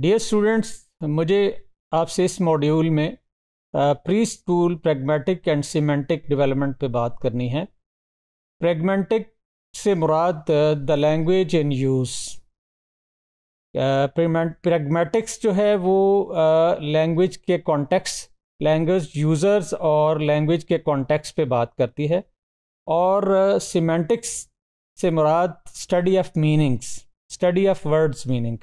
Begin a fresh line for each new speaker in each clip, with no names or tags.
dear students मुझे आपसे इस मॉड्यूल में pre school pragmatic and semantic development पे बात करनी है प्रेगमेटिक से मुराद the language in use pragmatics जो है वो लैंग्वेज के कॉन्टेक्स्ट लैंग्वेज यूज़र्स और लैंग्वेज के कॉन्टेक्स्ट पे बात करती है और सीमेंटिक्स से मुराद study of meanings study of words meaning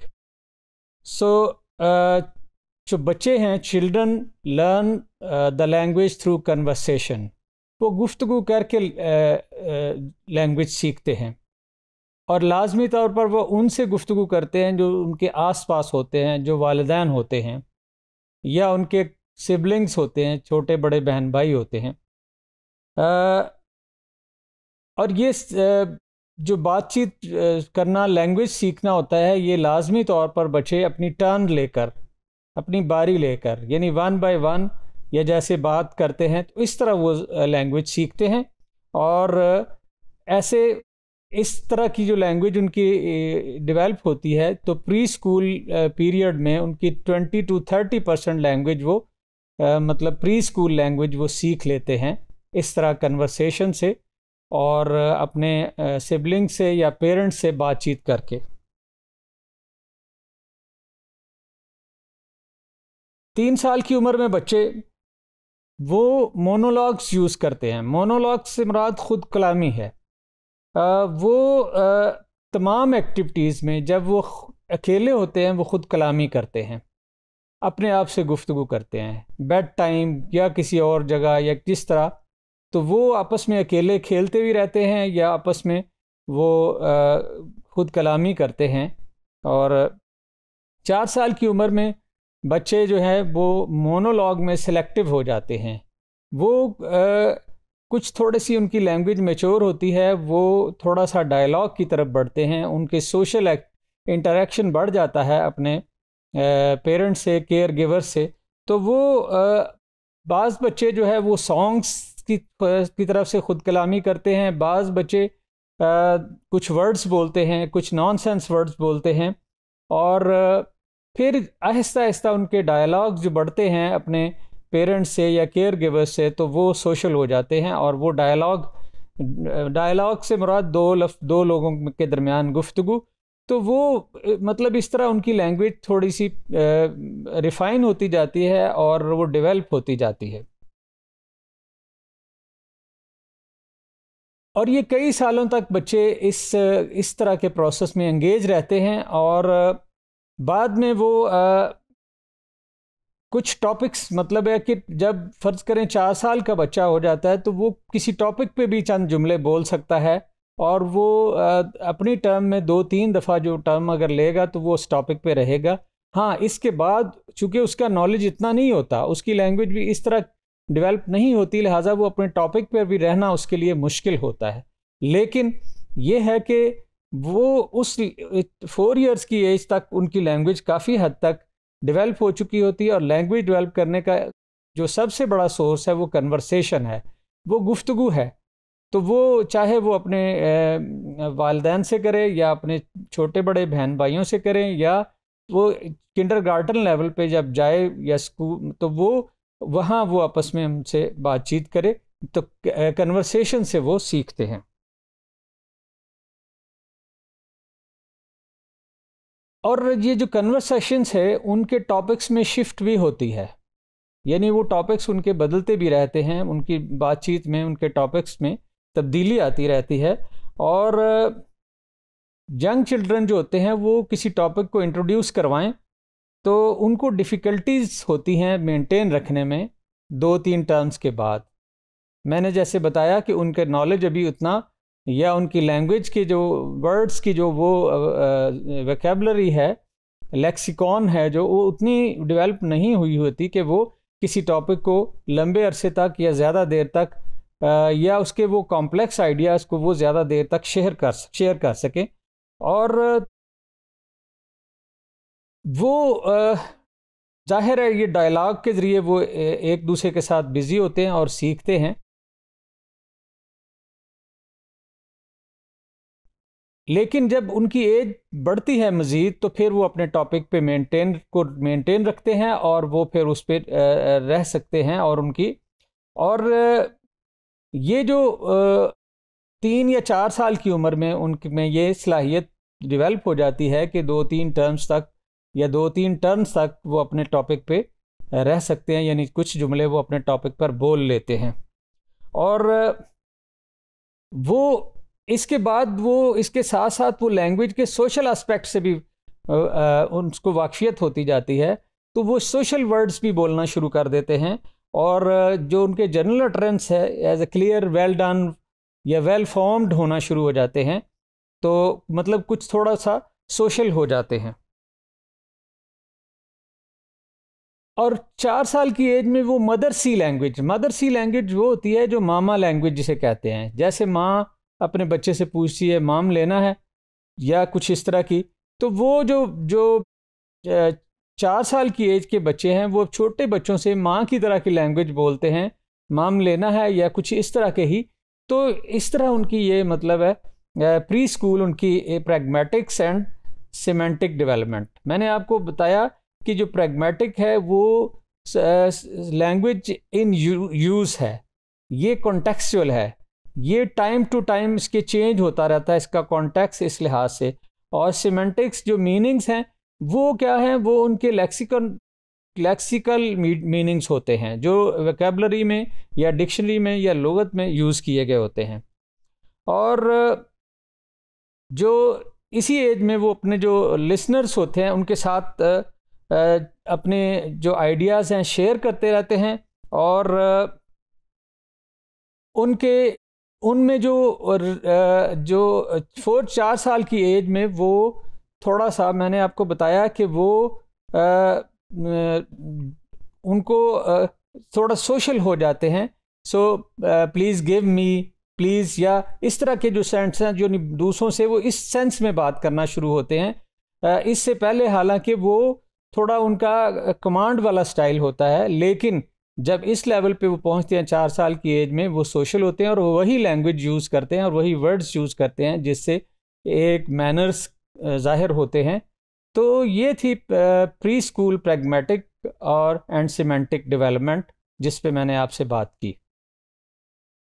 so uh, जो बच्चे हैं children learn the language through conversation वो गुफ्तु करके लैंग्वेज uh, uh, सीखते हैं और लाजमी तौर पर वह उनसे गुफ्तु करते हैं जो उनके आस पास होते हैं जो वालदान होते हैं या उनके सिबलिंग्स होते हैं छोटे बड़े बहन भाई होते हैं आ, और ये जो बातचीत करना लैंग्वेज सीखना होता है ये लाजमी तौर पर बच्चे अपनी टर्न लेकर अपनी बारी लेकर यानी वन बाय वन या जैसे बात करते हैं तो इस तरह वो लैंग्वेज सीखते हैं और ऐसे इस तरह की जो लैंग्वेज उनकी डेवलप होती है तो प्री स्कूल पीरियड में उनकी twenty two thirty percent language वो मतलब प्री स्कूल लैंग्वेज वो सीख लेते हैं इस तरह कन्वर्सेशन से और
अपने सिबलिंग से या पेरेंट्स से बातचीत करके तीन साल की उम्र में बच्चे वो मोनोलॉग्स यूज़ करते हैं मोनोलॉग्स से मुराद ख़ुद कलामी है
आ, वो आ, तमाम एक्टिविटीज़ में जब वो अकेले होते हैं वो ख़ुद कलामी करते हैं अपने आप से गुफ्तु करते हैं बेड टाइम या किसी और जगह या किस तरह तो वो आपस में अकेले खेलते भी रहते हैं या आपस में वो खुद कलामी करते हैं और चार साल की उम्र में बच्चे जो हैं वो मोनोलॉग में सिलेक्टिव हो जाते हैं वो आ, कुछ थोड़ी सी उनकी लैंग्वेज मेच्योर होती है वो थोड़ा सा डायलॉग की तरफ बढ़ते हैं उनके सोशल इंटरेक्शन बढ़ जाता है अपने पेरेंट्स से केयर गिवर से तो वो बाज़ बच्चे जो है वो सॉन्ग्स की की तरफ से खुद कलामी करते हैं बाज़ बच्चे आ, कुछ वर्ड्स बोलते हैं कुछ नॉनसेंस वर्ड्स बोलते हैं और फिर आहिस्ता आहिस्ता उनके डायलॉग जो बढ़ते हैं अपने पेरेंट्स से या केयर गिवर्स से तो वो सोशल हो जाते हैं और वो डायलॉग डायलॉग से मुराद दो लफ दो लोगों के दरमियान गुफ्तगु तो वो मतलब इस तरह
उनकी लैंग्वेज थोड़ी सी रिफ़ाइन होती जाती है और वो डेवलप होती जाती है और ये कई सालों तक बच्चे इस इस तरह के प्रोसेस में एंगेज रहते हैं और
बाद में वो आ, कुछ टॉपिक्स मतलब है कि जब फ़र्ज़ करें चार साल का बच्चा हो जाता है तो वो किसी टॉपिक पे भी चंद जुमले बोल सकता है और वो आ, अपनी टर्म में दो तीन दफ़ा जो टर्म अगर लेगा तो वो उस टॉपिक पे रहेगा हाँ इसके बाद चूंकि उसका नॉलेज इतना नहीं होता उसकी लैंग्वेज भी इस तरह डेवलप नहीं होती लिहाजा वो अपने टॉपिक पर भी रहना उसके लिए मुश्किल होता है लेकिन ये है कि वो उस फोर इयर्स की एज तक उनकी लैंग्वेज काफ़ी हद तक डेवलप हो चुकी होती है और लैंग्वेज डेवलप करने का जो सबसे बड़ा सोर्स है वो कन्वर्सेशन है वो गुफ्तगु है तो वो चाहे वो अपने वालदेन से करें या अपने छोटे बड़े बहन भाइयों से करें या वो किंडर गार्डन लेवल पे जब जाए या स्कूल तो वो वहाँ
वो आपस में हमसे बातचीत करे तो कन्वर्सेशन से वो सीखते हैं और ये जो कन्वर्सेशंस है उनके टॉपिक्स में शिफ्ट भी होती है यानी वो टॉपिक्स
उनके बदलते भी रहते हैं उनकी बातचीत में उनके टॉपिक्स में तब्दीली आती रहती है और यंग चिल्ड्रन जो होते हैं वो किसी टॉपिक को इंट्रोड्यूस करवाएं तो उनको डिफ़िकल्टीज़ होती हैं मेंटेन रखने में दो तीन टर्म्स के बाद मैंने जैसे बताया कि उनके नॉलेज अभी उतना या उनकी लैंग्वेज के जो वर्ड्स की जो वो वैकेबलरी है लेक्सिकॉन है जो वो उतनी डेवलप नहीं हुई होती कि वो किसी टॉपिक को लंबे अरसे तक या ज़्यादा देर तक आ, या उसके वो कॉम्प्लेक्स आइडियाज़ को वो
ज़्यादा देर तक शेयर कर शेयर कर सकें और वो जाहिर है ये डायलॉग के ज़रिए वो एक दूसरे के साथ बिज़ी होते हैं और सीखते हैं लेकिन जब उनकी एज बढ़ती है मज़ीद तो फिर वो
अपने टॉपिक पे मेंटेन को मेंटेन रखते हैं और वो फिर उस पर रह सकते हैं और उनकी और ये जो तीन या चार साल की उम्र में उनकी में ये सलाहियत डेवलप हो जाती है कि दो तीन टर्म्स तक या दो तीन टर्म्स तक वो अपने टॉपिक पे रह सकते हैं यानी कुछ जुमले वो अपने टॉपिक पर बोल लेते हैं और वो इसके बाद वो इसके साथ साथ वो लैंग्वेज के सोशल एस्पेक्ट से भी उनको वाकफियत होती जाती है तो वो सोशल वर्ड्स भी बोलना शुरू कर देते हैं और जो उनके जनरल अटरेंस है as a clear well done या वेल फॉर्म्ड
होना शुरू हो जाते हैं तो मतलब कुछ थोड़ा सा सोशल हो जाते हैं और चार साल की एज में वो 
mother's language mother's language वो होती है जो मामा लैंग्वेज जिसे कहते हैं जैसे माँ अपने बच्चे से पूछती है माम लेना है या कुछ इस तरह की तो वो जो जो चार साल की एज के बच्चे हैं वो छोटे बच्चों से माँ की तरह की लैंग्वेज बोलते हैं माम लेना है या कुछ इस तरह के ही तो इस तरह उनकी ये मतलब है प्री स्कूल उनकी प्रैग्मेटिक्स एंड सीमेंटिक डेवलपमेंट मैंने आपको बताया कि जो प्रेगमेटिक है वो लैंग्वेज इन यूज़ है ये कॉन्टेक्चुअल है ये टाइम टू टाइम इसके चेंज होता रहता है इसका कॉन्टेक्स इस लिहाज से और सीमेंटिक्स जो मीनिंग्स हैं वो क्या हैं वो उनके लेक्सिकल लेक्सिकल मीनिंग्स होते हैं जो वैकेबलरी में या डिक्शनरी में या लगत में यूज़ किए गए होते हैं और जो इसी एज में वो अपने जो लिसनर्स होते हैं उनके साथ अपने जो आइडियाज़ हैं शेयर करते रहते हैं और उनके उनमें जो जो फोर चार साल की एज में वो थोड़ा सा मैंने आपको बताया कि वो आ, उनको थोड़ा सोशल हो जाते हैं so please give me please या इस तरह के जो सेंस हैं जो दूसरों से वो इस सेंस में बात करना शुरू होते हैं इससे पहले हालांकि वो थोड़ा उनका कमांड वाला स्टाइल होता है लेकिन जब इस लेवल पे वो पहुंचते हैं चार साल की एज में वो सोशल होते हैं और वो वही लैंग्वेज यूज़ करते हैं और वही वर्ड्स यूज़ करते हैं जिससे एक मैनर्स ज़ाहिर होते हैं तो ये
थी प्री स्कूल प्रेगमेटिक और एंड सीमेंटिक डेवलपमेंट जिस पे मैंने आपसे बात की